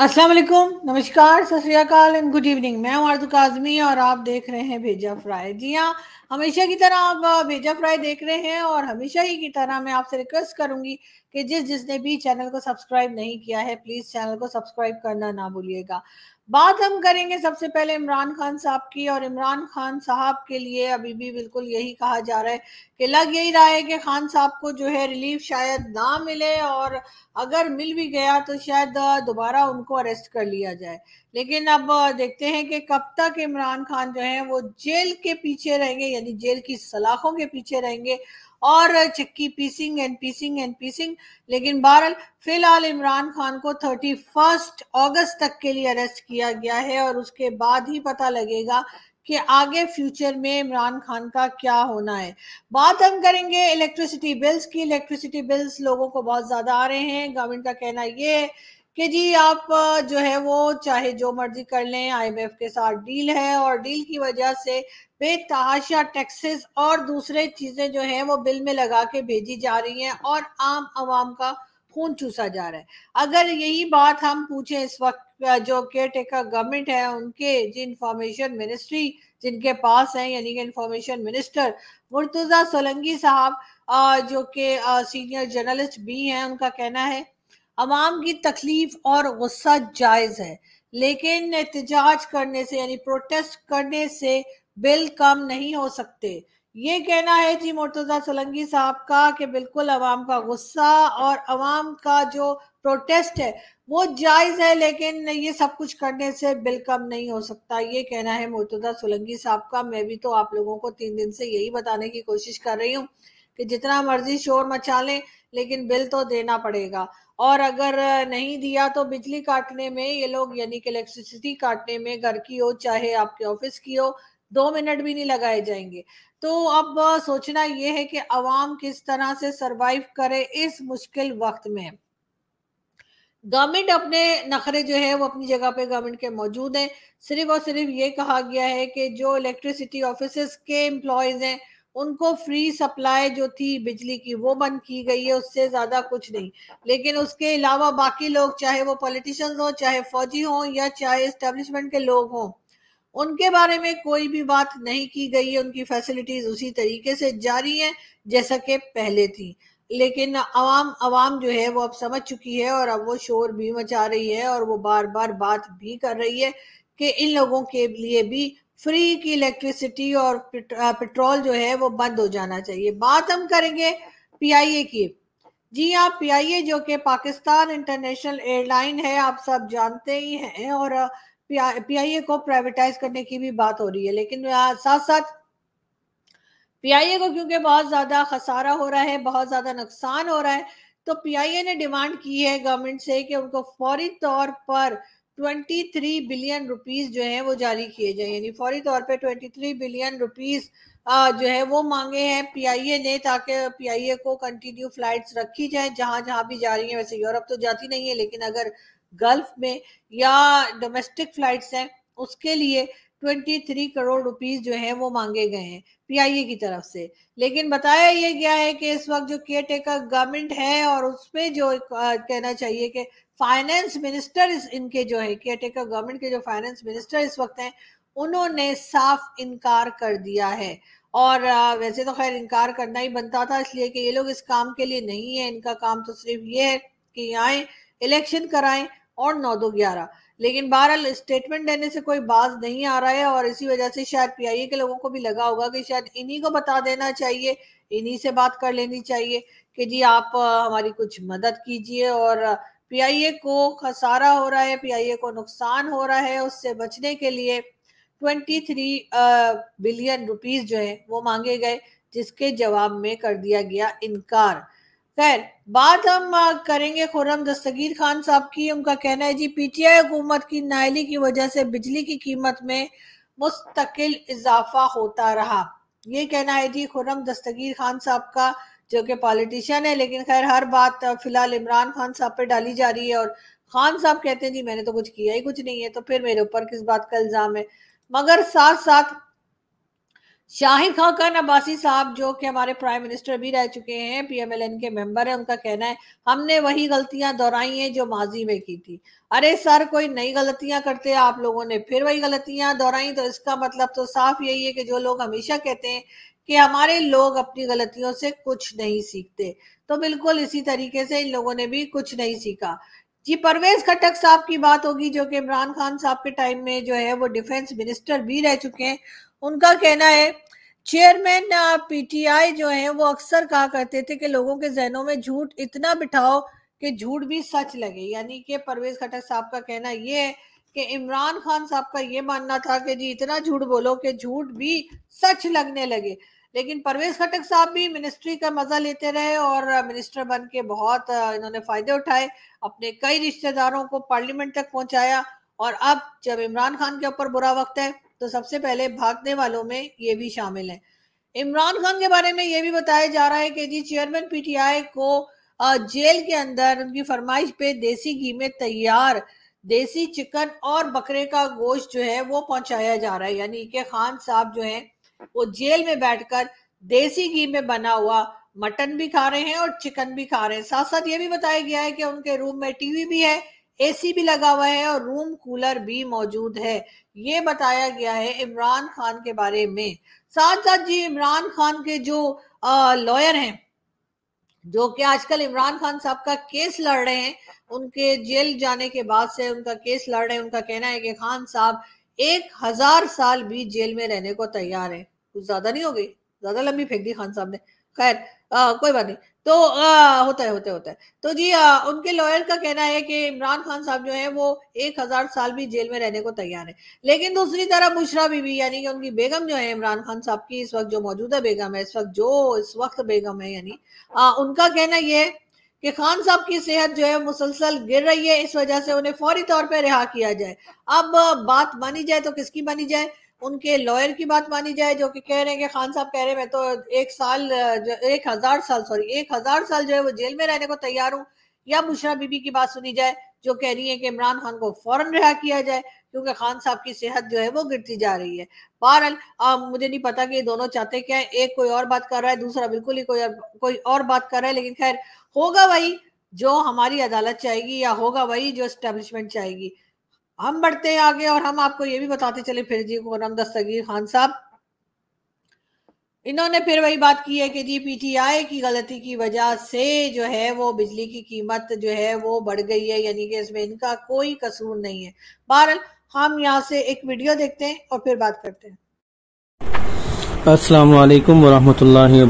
अस्सलाम वालेकुम नमस्कार सत एंड गुड इवनिंग मैं हूं आरजू काजमी और आप देख रहे हैं भेजा फ्राई जी हाँ हमेशा की तरह आप भेजा फ्राई देख रहे हैं और हमेशा ही की तरह मैं आपसे रिक्वेस्ट करूंगी कि जिस जिसने भी चैनल को सब्सक्राइब नहीं किया है प्लीज़ चैनल को सब्सक्राइब करना ना भूलिएगा बात हम करेंगे सबसे पहले इमरान खान साहब की और इमरान खान साहब के लिए अभी भी बिल्कुल यही कहा जा रहा है कि लग यही रहा है कि खान साहब को जो है रिलीफ शायद ना मिले और अगर मिल भी गया तो शायद दोबारा उनको अरेस्ट कर लिया जाए लेकिन अब देखते हैं कि कब तक इमरान खान जो है वो जेल के पीछे रहेंगे यानी जेल की सलाखों के पीछे रहेंगे और चक्की पीसिंग एंड पीसिंग एंड पीसिंग लेकिन बहरहाल फिलहाल इमरान खान को थर्टी फर्स्ट अगस्त तक के लिए अरेस्ट किया दिया गया है और उसके बाद ही पता लगेगा कि आगे फ्यूचर में इमरान खान का क्या होना है बात हम करेंगे इलेक्ट्रिसिटी बिल्स की इलेक्ट्रिसिटी बिल्स लोगों को बहुत ज़्यादा आ रहे हैं गवर्नमेंट का कहना ये है कि जी आप जो है वो चाहे जो मर्जी कर लें आईएमएफ के साथ डील है और डील की वजह से बेतहाशा टैक्सेस और दूसरे चीज़ें जो हैं वो बिल में लगा के भेजी जा रही हैं और आम आवाम का खून चूसा जा रहा है अगर यही बात हम पूछें इस वक्त जो केयर टेकर गवर्नमेंट है उनके जी इंफॉर्मेशन मिनिस्ट्री जिनके पास हैं यानी कि इंफॉर्मेशन मिनिस्टर मुर्तज़ा सोलंगी साहब जो कि सीनियर जर्नलिस्ट भी हैं उनका कहना है आवाम की तकलीफ और गुस्सा जायज़ है लेकिन एहतजाज करने से यानी प्रोटेस्ट करने से बिल कम नहीं हो सकते ये कहना है जी मुर्तजा सलंगी साहब का कि बिल्कुल अवाम का गुस्सा और अवाम का जो प्रोटेस्ट है वो जायज़ है लेकिन ये सब कुछ करने से बिल कम नहीं हो सकता ये कहना है मुर्तजा सोलंगी साहब का मैं भी तो आप लोगों को तीन दिन से यही बताने की कोशिश कर रही हूँ कि जितना मर्जी शोर मचा लें लेकिन बिल तो देना पड़ेगा और अगर नहीं दिया तो बिजली काटने में ये लोग यानी कि इलेक्ट्रिसिटी काटने में घर की हो चाहे आपके ऑफिस की हो दो मिनट भी नहीं लगाए जाएंगे तो अब सोचना यह है कि अवाम किस तरह से सरवाइव करे इस मुश्किल वक्त में गवर्नमेंट अपने नखरे जो है वो अपनी जगह पे गवर्नमेंट के मौजूद हैं सिर्फ और सिर्फ ये कहा गया है कि जो इलेक्ट्रिसिटी ऑफिस के एम्प्लॉयज हैं उनको फ्री सप्लाई जो थी बिजली की वो बंद की गई है उससे ज़्यादा कुछ नहीं लेकिन उसके अलावा बाकी लोग चाहे वो पॉलिटिशियंस हो चाहे फौजी हों या चाहे इस्टेब्लिशमेंट के लोग हों उनके बारे में कोई भी बात नहीं की गई है उनकी फैसिलिटीज उसी तरीके से जारी हैं जैसा कि पहले थी लेकिन आवाम आवाम जो है वो अब समझ चुकी है और अब वो शोर भी मचा रही है और वो बार बार बात भी कर रही है कि इन लोगों के लिए भी फ्री की इलेक्ट्रिसिटी और पेट्रोल जो है वो बंद हो जाना चाहिए बात हम करेंगे पीआईए की जी हाँ पीआईए जो कि पाकिस्तान इंटरनेशनल एयरलाइन है आप सब जानते ही हैं और पीआईए को प्राइवेटाइज करने की भी बात हो रही है लेकिन साथ साथ पीआईए को क्योंकि बहुत ज्यादा खसारा हो रहा है बहुत ज्यादा नुकसान हो रहा है तो पीआईए ने डिमांड की है गवर्नमेंट से कि उनको फौरी तौर पर 23 बिलियन रुपीस जो है वो जारी किए जाए यानी फौरी तौर पर 23 बिलियन रुपीस जो है वो मांगे हैं पीआईए ने ताकि पीआईए को कंटिन्यू फ्लाइट्स रखी जाए जहां जहां भी जा रही है वैसे यूरोप तो जाती नहीं है लेकिन अगर गल्फ में या डोमेस्टिक फ्लाइट्स हैं उसके लिए 23 करोड़ रुपीस जो है वो मांगे गए हैं पीआईए की तरफ से लेकिन बताया ये गया है कि इस वक्त जो केयर टेकर गवर्नमेंट है और उसमें जो कहना चाहिए कि फाइनेंस मिनिस्टर इनके जो है केयर टेकर गवर्नमेंट के जो फाइनेंस मिनिस्टर इस वक्त हैं उन्होंने साफ इनकार कर दिया है और वैसे तो खैर इनकार करना ही बनता था इसलिए कि ये लोग इस काम के लिए नहीं है इनका काम तो सिर्फ ये है कि आए इलेक्शन कराएं और नौ दो ग्यारह लेकिन बहरहाल स्टेटमेंट देने से कोई बाज नहीं आ रहा है और इसी वजह से शायद पीआईए के लोगों को भी लगा होगा कि शायद इन्हीं को बता देना चाहिए इन्हीं से बात कर लेनी चाहिए कि जी आप हमारी कुछ मदद कीजिए और पीआईए को खसारा हो रहा है पीआईए को नुकसान हो रहा है उससे बचने के लिए ट्वेंटी थ्री बिलियन रुपीज जो है वो मांगे गए जिसके जवाब में कर दिया गया इनकार खैर बात हम करेंगे खुरम दस्तगीर खान साहब की उनका कहना है जी पीटीआई हुकूमत की नायली की वजह से बिजली की कीमत में मुस्तकिल इजाफा होता रहा ये कहना है जी खुरम दस्तगीर खान साहब का जो कि पॉलिटिशियन है लेकिन खैर हर बात फिलहाल इमरान खान साहब पे डाली जा रही है और खान साहब कहते हैं जी मैंने तो कुछ किया ही कुछ नहीं है तो फिर मेरे ऊपर किस बात का इल्ज़ाम है मगर साथ साथ शाहिद खान खान अब्बासी साहब जो कि हमारे प्राइम मिनिस्टर भी रह चुके हैं पीएमएलएन के मेंबर हैं उनका कहना है हमने वही गलतियां दोहराई हैं जो माजी में की थी अरे सर कोई नई गलतियां करते आप लोगों ने फिर वही गलतियां दोहराई तो इसका मतलब तो साफ यही है कि जो लोग हमेशा कहते हैं कि हमारे लोग अपनी गलतियों से कुछ नहीं सीखते तो बिल्कुल इसी तरीके से इन लोगों ने भी कुछ नहीं सीखा जी परवेज खटक साहब की बात होगी जो कि इमरान खान साहब के टाइम में जो है वो डिफेंस मिनिस्टर भी रह चुके हैं उनका कहना है चेयरमैन पीटीआई जो है वो अक्सर कहा करते थे कि लोगों के जहनों में झूठ इतना बिठाओ कि झूठ भी सच लगे यानी कि परवेज खटक साहब का कहना ये है कि इमरान खान साहब का ये मानना था कि जी इतना झूठ बोलो कि झूठ भी सच लगने लगे लेकिन परवेज खटक साहब भी मिनिस्ट्री का मजा लेते रहे और मिनिस्टर बन के बहुत इन्होंने फायदे उठाए अपने कई रिश्तेदारों को पार्लियामेंट तक पहुंचाया और अब जब इमरान खान के ऊपर बुरा वक्त है तो सबसे पहले भागने वालों में ये भी शामिल है इमरान खान के बारे में ये भी बताया जा रहा है कि जी चेयरमैन पीटीआई को जेल के अंदर उनकी फरमाइश पे देसी घी में तैयार देसी चिकन और बकरे का गोश्त जो है वो पहुंचाया जा रहा है यानी कि खान साहब जो है वो जेल में बैठकर देसी घी में बना हुआ मटन भी खा रहे हैं और चिकन भी खा रहे हैं साथ साथ ये भी बताया गया है कि उनके रूम में टीवी भी है एसी भी लगा हुआ है और रूम कूलर भी मौजूद है ये बताया गया है इमरान खान के बारे में साथ साथ जी इमरान खान के जो लॉयर हैं जो कि आजकल इमरान खान साहब का केस लड़ रहे हैं उनके जेल जाने के बाद से उनका केस लड़ रहे हैं उनका कहना है कि खान साहब एक हजार साल भी जेल में रहने को तैयार है कुछ ज्यादा नहीं हो गई ज्यादा लंबी फेंक दी खान साहब ने खैर आ, कोई बात नहीं तो आ, होता है होता है होता है तो जी आ, उनके लॉयर का कहना है कि इमरान खान साहब जो है वो एक हजार साल भी जेल में रहने को तैयार है लेकिन दूसरी तरफ बुशरा बीबी यानी कि उनकी बेगम जो है इमरान खान साहब की इस वक्त जो मौजूदा बेगम है इस वक्त जो इस वक्त बेगम है यानी उनका कहना यह है कि खान साहब की सेहत जो है मुसलसल गिर रही है इस वजह से उन्हें फौरी तौर पर रिहा किया जाए अब बात मानी जाए तो किसकी मानी जाए उनके लॉयर की बात मानी जाए जो कि कह रहे हैं कि खान साहब कह रहे हैं मैं तो एक साल एक हजार साल सॉरी एक हजार साल जो है वो जेल में रहने को तैयार हूँ या बुशरा बीबी की बात सुनी जाए जो कह रही है कि इमरान खान को फौरन रिहा किया जाए क्योंकि खान साहब की सेहत जो है वो गिरती जा रही है बहरहाल मुझे नहीं पता कि ये दोनों चाहते क्या है एक कोई और बात कर रहा है दूसरा बिल्कुल ही कोई कोई और बात कर रहा है लेकिन खैर होगा वही जो हमारी अदालत चाहेगी या होगा वही जो एस्टेब्लिशमेंट चाहेगी हम बढ़ते हैं आगे और हम आपको ये भी बताते चले फिर जी गुलाम दस्तगीर खान साहब इन्होंने फिर वही बात की है कि जी पीटीआई की गलती की वजह से जो है वो बिजली की कीमत जो है वो बढ़ गई है यानी कि इसमें इनका कोई कसूर नहीं है बहरहाल हम यहाँ से एक वीडियो देखते हैं और फिर बात करते हैं अस्सलाम वालेकुम वरहमतुल्लाहि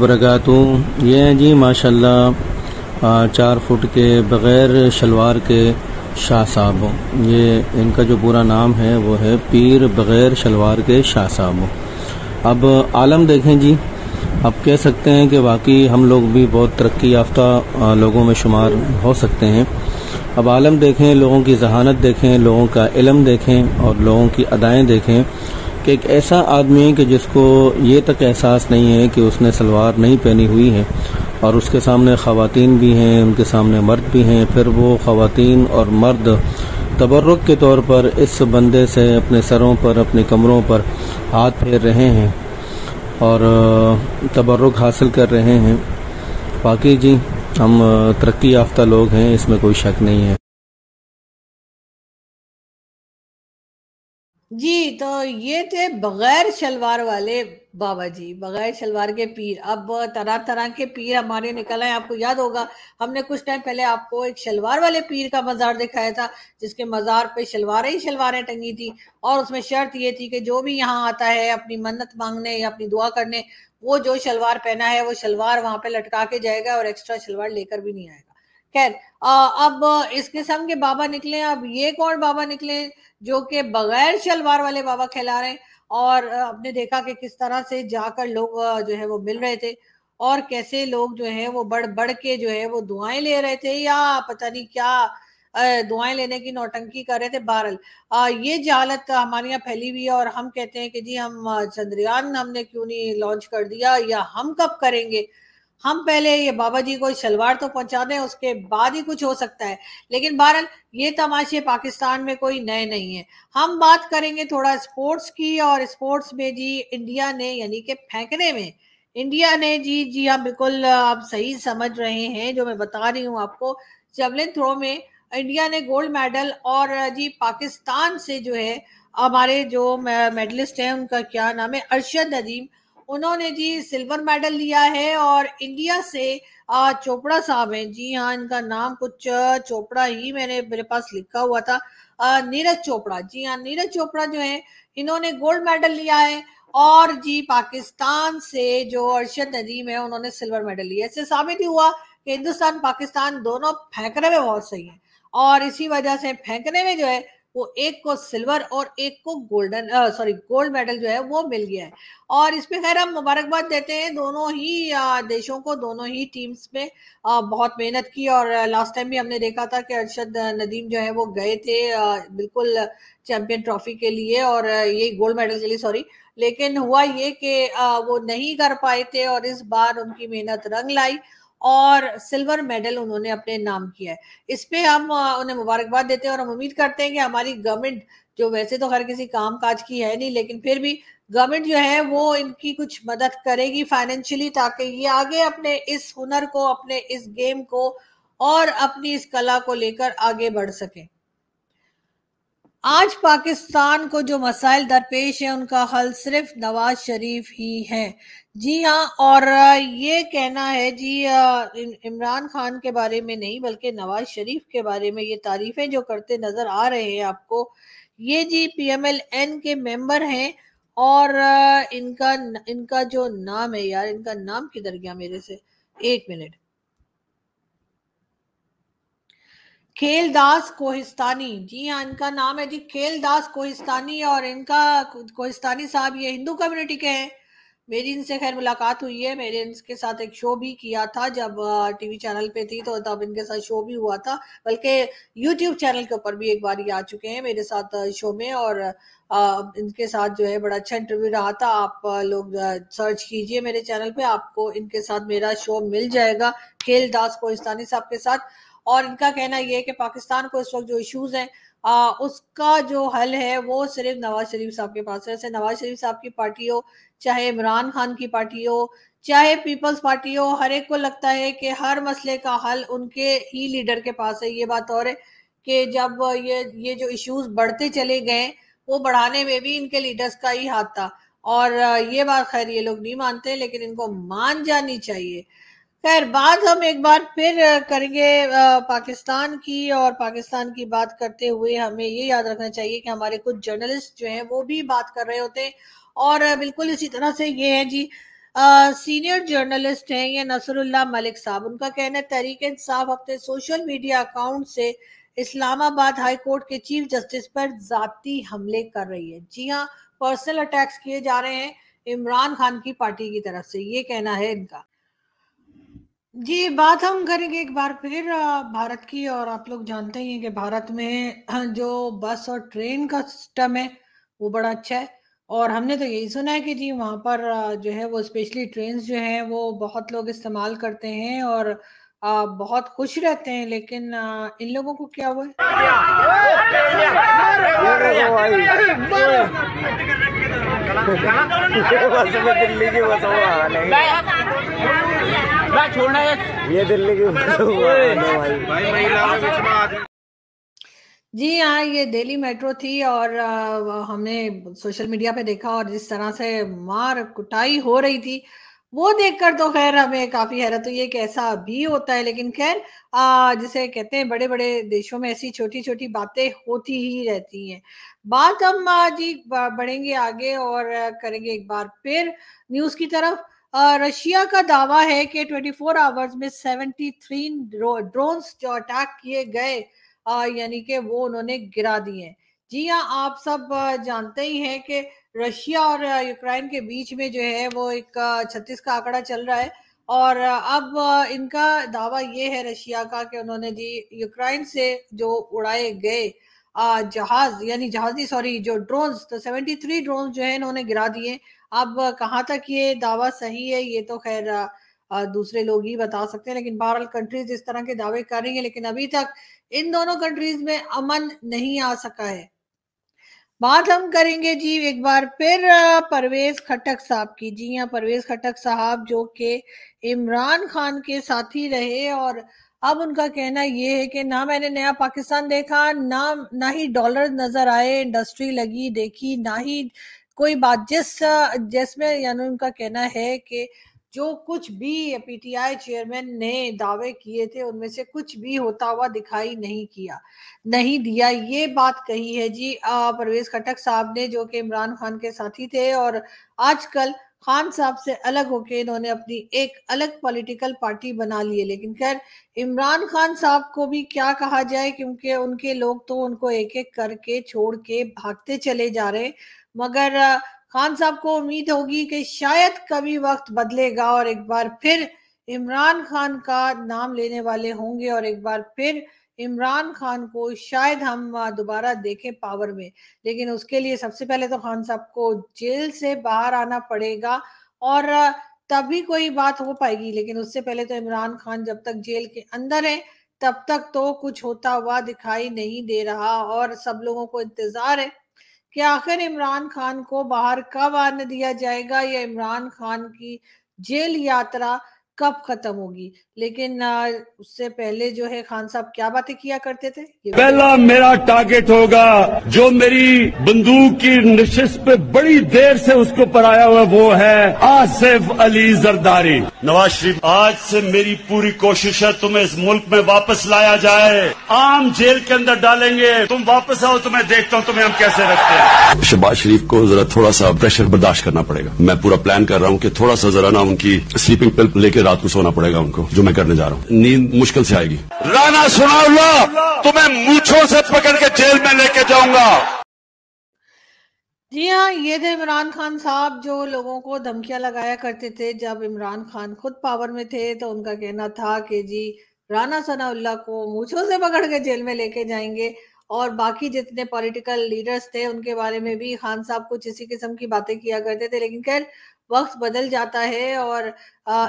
ये जी माशाल्लाह चार फुट के बग़ैर शलवार के शाह साहब ये इनका जो पूरा नाम है वो है पीर बग़ैर शलवार के शाह साहब अब आलम देखें जी अब कह सकते हैं कि वाकई हम लोग भी बहुत तरक्की याफ्ता लोगों में शुमार हो सकते हैं अब आलम देखें लोगों की जहानत देखें लोगों का इलम देखें और लोगों की अदाएं देखें कि एक ऐसा आदमी है कि जिसको ये तक एहसास नहीं है कि उसने सलवार नहीं पहनी हुई है और उसके सामने ख़वातीन भी हैं उनके सामने मर्द भी हैं फिर वो ख़वातीन और मर्द तबर्रक के तौर पर इस बंदे से अपने सरों पर अपने कमरों पर हाथ फेर रहे हैं और तबर्रक हासिल कर रहे हैं बाकी जी हम तरक्की याफ्ता लोग हैं इसमें कोई शक नहीं है जी तो ये थे बगैर शलवार वाले बाबा जी बगैर शलवार के पीर अब तरह तरह के पीर हमारे निकल आए आपको याद होगा हमने कुछ टाइम पहले आपको एक शलवार वाले पीर का मज़ार दिखाया था जिसके मज़ार पे शलवारें ही शलवारें टंगी थी और उसमें शर्त ये थी कि जो भी यहाँ आता है अपनी मन्नत मांगने या अपनी दुआ करने वो जो शलवार पहना है वो शलवार वहाँ पे लटका के जाएगा और एक्स्ट्रा शलवार लेकर भी नहीं आएगा खैर अब इस किस्म के बाबा निकले अब ये कौन बाबा निकले जो कि बगैर शलवार वाले बाबा खिला रहे और आपने देखा कि किस तरह से जाकर लोग जो है वो मिल रहे थे और कैसे लोग जो है वो बढ़ बढ़ के जो है वो दुआएं ले रहे थे या पता नहीं क्या दुआएं लेने की नौटंकी कर रहे थे बहरल ये जालत हमारे यहाँ फैली हुई है और हम कहते हैं कि जी हम चंद्रयान हमने क्यों नहीं लॉन्च कर दिया या हम कब करेंगे हम पहले ये बाबा जी को शलवार तो पहुंचा दें उसके बाद ही कुछ हो सकता है लेकिन बहरहाल ये तमाशे पाकिस्तान में कोई नए नहीं है हम बात करेंगे थोड़ा स्पोर्ट्स की और स्पोर्ट्स में जी इंडिया ने यानी कि फेंकने में इंडिया ने जी जी हाँ बिल्कुल आप सही समझ रहे हैं जो मैं बता रही हूँ आपको जवलिन थ्रो में इंडिया ने गोल्ड मेडल और जी पाकिस्तान से जो है हमारे जो मेडलिस्ट हैं उनका क्या नाम है अरशद अदीम उन्होंने जी सिल्वर मेडल लिया है और इंडिया से चोपड़ा साहब हैं जी हाँ इनका नाम कुछ चोपड़ा ही मैंने मेरे पास लिखा हुआ था नीरज चोपड़ा जी हाँ नीरज चोपड़ा जो है इन्होंने गोल्ड मेडल लिया है और जी पाकिस्तान से जो अरशद नदीम है उन्होंने सिल्वर मेडल लिया इससे साबित ही हुआ कि हिंदुस्तान पाकिस्तान दोनों फेंकने में बहुत सही है और इसी वजह से फेंकने में जो है वो एक को सिल्वर और एक को गोल्डन सॉरी गोल्ड मेडल जो है वो मिल गया है और इसमें खैर हम मुबारकबाद देते हैं दोनों ही देशों को दोनों ही टीम्स में बहुत मेहनत की और लास्ट टाइम भी हमने देखा था कि अरशद नदीम जो है वो गए थे बिल्कुल चैंपियन ट्रॉफी के लिए और ये गोल्ड मेडल के लिए सॉरी लेकिन हुआ ये कि वो नहीं कर पाए थे और इस बार उनकी मेहनत रंग लाई और सिल्वर मेडल उन्होंने अपने नाम किया है इस पे हम उन्हें मुबारकबाद देते हैं और हम उम्मीद करते हैं कि हमारी गवर्नमेंट जो वैसे तो हर किसी काम काज की है नहीं लेकिन फिर भी गवर्नमेंट जो है वो इनकी कुछ मदद करेगी फाइनेंशियली ताकि ये आगे अपने इस हुनर को अपने इस गेम को और अपनी इस कला को लेकर आगे बढ़ सके आज पाकिस्तान को जो मसाइल दरपेश है उनका हल सिर्फ नवाज शरीफ ही है जी हाँ और ये कहना है जी इमरान खान के बारे में नहीं बल्कि नवाज शरीफ के बारे में ये तारीफें जो करते नज़र आ रहे हैं आपको ये जी पीएमएलएन के मेंबर हैं और इनका इनका जो नाम है यार इनका नाम किधर गया मेरे से एक मिनट खेलदास कोहिस्तानी जी हाँ इनका नाम है जी खेलदास कोहिस्तानी और इनका कोहिस्तानी साहब ये हिंदू कम्युनिटी के हैं मेरी इनसे खैर मुलाकात हुई है मेरे इनके साथ एक शो भी किया था जब टीवी चैनल पे थी तो तब इनके साथ शो भी हुआ था बल्कि यूट्यूब चैनल के ऊपर भी एक बार ये आ चुके हैं मेरे साथ शो में और इनके साथ जो है बड़ा अच्छा इंटरव्यू रहा था आप लोग सर्च कीजिए मेरे चैनल पे आपको इनके साथ मेरा शो मिल जाएगा खेल दास कोहिस्तानी साहब के साथ और इनका कहना यह है कि पाकिस्तान को इस वक्त जो इश्यूज हैं आ, उसका जो हल है वो सिर्फ नवाज शरीफ साहब के पास है ऐसे नवाज शरीफ साहब की पार्टी हो चाहे इमरान खान की पार्टी हो चाहे पीपल्स पार्टी हो हर एक को लगता है कि हर मसले का हल उनके ही लीडर के पास है ये बात और है कि जब ये ये जो इश्यूज बढ़ते चले गए वो बढ़ाने में भी इनके लीडर्स का ही हाथ था और ये बात खैर ये लोग नहीं मानते लेकिन इनको मान जानी चाहिए खैर बात हम एक बार फिर करेंगे पाकिस्तान की और पाकिस्तान की बात करते हुए हमें ये याद रखना चाहिए कि हमारे कुछ जर्नलिस्ट जो हैं वो भी बात कर रहे होते हैं और बिल्कुल इसी तरह से ये है जी आ, सीनियर जर्नलिस्ट हैं ये नसरुल्ला मलिक साहब उनका कहना है तहरीक इंसाफ अपने सोशल मीडिया अकाउंट से इस्लामाबाद हाई कोर्ट के चीफ जस्टिस पर जाती हमले कर रही है जी हाँ पर्सनल अटैक्स किए जा रहे हैं इमरान खान की पार्टी की तरफ से ये कहना है इनका जी बात हम करेंगे एक बार फिर भारत की और आप लोग जानते ही हैं कि भारत में जो बस और ट्रेन का सिस्टम है वो बड़ा अच्छा है और हमने तो यही सुना है कि जी वहाँ पर जो है वो स्पेशली ट्रेन जो हैं वो बहुत लोग इस्तेमाल करते हैं और बहुत खुश रहते हैं लेकिन इन लोगों को क्या हुआ वो है छोड़ना ये दिल्ली की हाँ, जी हाँ ये दिल्ली मेट्रो थी और हमने सोशल मीडिया पे देखा और जिस तरह से मार कुटाई हो रही थी वो देखकर तो खैर हमें काफी हैरत हुई है कि ऐसा भी होता है लेकिन खैर जिसे कहते हैं बड़े बड़े देशों में ऐसी छोटी छोटी बातें होती ही रहती हैं बात हम जी बढ़ेंगे आगे और करेंगे एक बार फिर न्यूज की तरफ रशिया uh, का दावा है कि 24 आवर्स में 73 ड्रोन्स जो अटैक किए गए uh, यानी कि वो उन्होंने गिरा दिए जी हाँ आप सब uh, जानते ही हैं कि रशिया और यूक्रेन के बीच में जो है वो एक छत्तीस का आंकड़ा चल रहा है और अब इनका दावा ये है रशिया का कि उन्होंने जी यूक्रेन से जो उड़ाए गए जहाज यानी जहाज नहीं सॉरी जो ड्रोन्स तो 73 ड्रोन जो है इन्होंने गिरा दिए अब कहाँ तक ये दावा सही है ये तो खैर दूसरे लोग ही बता सकते हैं लेकिन बहरहाल कंट्रीज इस तरह के दावे कर रही है लेकिन अभी तक इन दोनों कंट्रीज में अमन नहीं आ सका है बात हम करेंगे जी एक बार फिर परवेज खटक साहब की जी हाँ परवेज खटक साहब जो कि इमरान खान के साथी रहे और अब उनका कहना यह है कि ना मैंने नया पाकिस्तान देखा ना ना ही डॉलर नजर आए इंडस्ट्री लगी देखी ना ही कोई बात जिस जिसमें यानी उनका कहना है कि जो कुछ भी पीटीआई चेयरमैन ने दावे किए थे उनमें से कुछ भी होता हुआ दिखाई नहीं किया नहीं दिया ये बात कही है जी परवेज खटक साहब ने जो कि इमरान खान के साथी थे और आजकल खान साहब से अलग होके इन्होंने अपनी एक अलग पॉलिटिकल पार्टी बना ली है लेकिन खैर इमरान खान साहब को भी क्या कहा जाए क्योंकि उनके लोग तो उनको एक एक करके छोड़ के भागते चले जा रहे हैं मगर खान साहब को उम्मीद होगी कि शायद कभी वक्त बदलेगा और एक बार फिर इमरान खान का नाम लेने वाले होंगे और एक बार फिर इमरान खान को शायद हम दोबारा देखें पावर में लेकिन उसके लिए सबसे पहले तो खान साहब को जेल से बाहर आना पड़ेगा और तभी कोई बात हो पाएगी लेकिन उससे पहले तो इमरान खान जब तक जेल के अंदर है तब तक तो कुछ होता हुआ दिखाई नहीं दे रहा और सब लोगों को इंतजार है कि आखिर इमरान खान को बाहर कब आने दिया जाएगा या इमरान खान की जेल यात्रा कब खत्म होगी लेकिन उससे पहले जो है खान साहब क्या बातें किया करते थे पहला मेरा टारगेट होगा जो मेरी बंदूक की नशिश पे बड़ी देर से उसको पराया हुआ वो है आसिफ अली जरदारी नवाज शरीफ आज से मेरी पूरी कोशिश है तुम्हें इस मुल्क में वापस लाया जाए आम जेल के अंदर डालेंगे तुम वापस आओ तुम्हें तो देखता हूँ तुम्हें हम कैसे रखते हैं शहबाज शरीफ को जरा थोड़ा सा प्रेशर बर्दाश्त करना पड़ेगा मैं पूरा प्लान कर रहा हूँ कि थोड़ा सा जरा ना उनकी स्लीपिंग पिल लेकर रात को सोना पड़ेगा उनको जो मैं करने जा रहा हूँ नींद मुश्किल से आएगी राना सुनाउल्ला तुम्हें मूछों से पकड़ के जेल में लेके जाऊंगा जी हाँ ये थे इमरान खान साहब जो लोगों को धमकियां लगाया करते थे जब इमरान खान खुद पावर में थे तो उनका कहना था कि जी राना सनाउल्ला को मूछों से पकड़ के जेल में लेके जाएंगे और बाकी जितने पॉलिटिकल लीडर्स थे उनके बारे में भी खान साहब कुछ इसी किस्म की बातें किया करते थे लेकिन खैर वक्त बदल जाता है और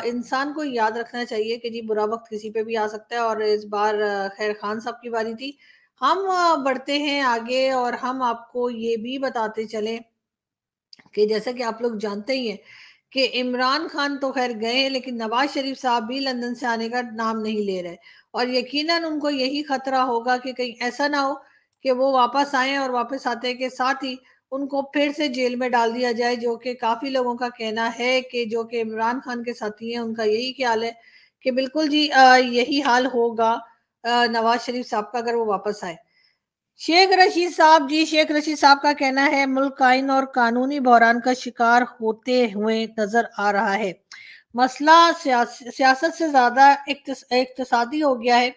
इंसान को याद रखना चाहिए कि जी बुरा वक्त किसी पे भी आ सकता है और इस बार खैर खान साहब की बारी थी हम बढ़ते हैं आगे और हम आपको ये भी बताते चलें कि जैसा कि आप लोग जानते ही हैं कि इमरान खान तो खैर गए लेकिन नवाज शरीफ साहब भी लंदन से आने का नाम नहीं ले रहे और यकीनन उनको यही खतरा होगा कि कहीं ऐसा ना हो कि वो वापस आए और वापस आते के साथ ही उनको फिर से जेल में डाल दिया जाए जो कि काफी लोगों का कहना है कि जो कि इमरान खान के साथी हैं उनका यही ख्याल है कि बिल्कुल जी आ, यही हाल होगा नवाज शरीफ साहब का अगर वो वापस आए शेख रशीद साहब जी शेख रशीद साहब का कहना है मुल्क आइन और कानूनी बहरान का शिकार होते हुए नजर आ रहा है मसला सियासत से ज्यादा इकतसादी हो गया है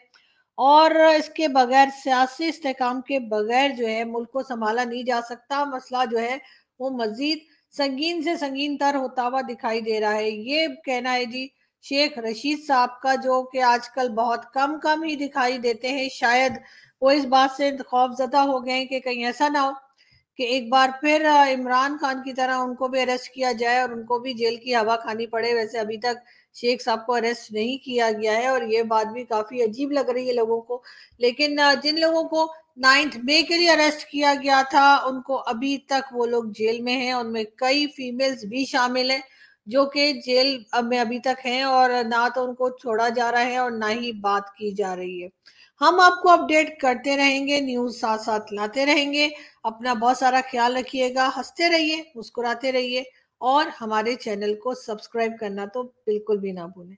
और इसके बगैर सियासी इसकाम के बगैर जो है मुल्क को संभाला नहीं जा सकता मसला जो है वो मजीद संगीन से संगीन तर होता हुआ दिखाई दे रहा है ये कहना है जी शेख रशीद साहब का जो कि आजकल बहुत कम कम ही दिखाई देते हैं शायद वो इस बात से जदा हो गए कि कहीं ऐसा ना हो कि एक बार फिर इमरान खान की तरह उनको भी अरेस्ट किया जाए और उनको भी जेल की हवा खानी पड़े वैसे अभी तक शेख साहब को अरेस्ट नहीं किया गया है और ये बात भी काफी अजीब लग रही है लोगों को लेकिन जिन लोगों को नाइन्थ मे के लिए अरेस्ट किया गया था उनको अभी तक वो लोग जेल में हैं उनमें कई फीमेल्स भी शामिल हैं जो कि जेल में अभी तक हैं और ना तो उनको छोड़ा जा रहा है और ना ही बात की जा रही है हम आपको अपडेट करते रहेंगे न्यूज साथ साथ लाते रहेंगे अपना बहुत सारा ख्याल रखिएगा हंसते रहिए मुस्कुराते रहिए और हमारे चैनल को सब्सक्राइब करना तो बिल्कुल भी ना भूलें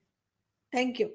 थैंक यू